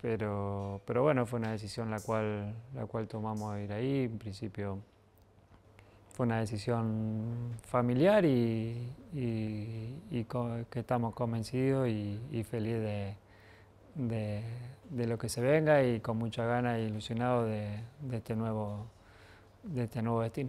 Pero, pero bueno, fue una decisión la cual, la cual tomamos ir ahí. En principio fue una decisión familiar y, que estamos convencidos y, felices de, lo que se venga y con mucha gana e ilusionados este de este nuevo destino.